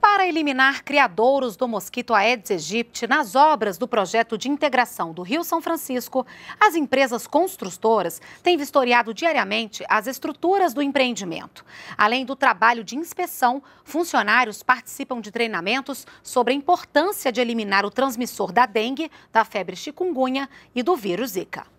Para eliminar criadouros do mosquito Aedes aegypti nas obras do projeto de integração do Rio São Francisco, as empresas construtoras têm vistoriado diariamente as estruturas do empreendimento. Além do trabalho de inspeção, funcionários participam de treinamentos sobre a importância de eliminar o transmissor da dengue, da febre chikungunya e do vírus Zika.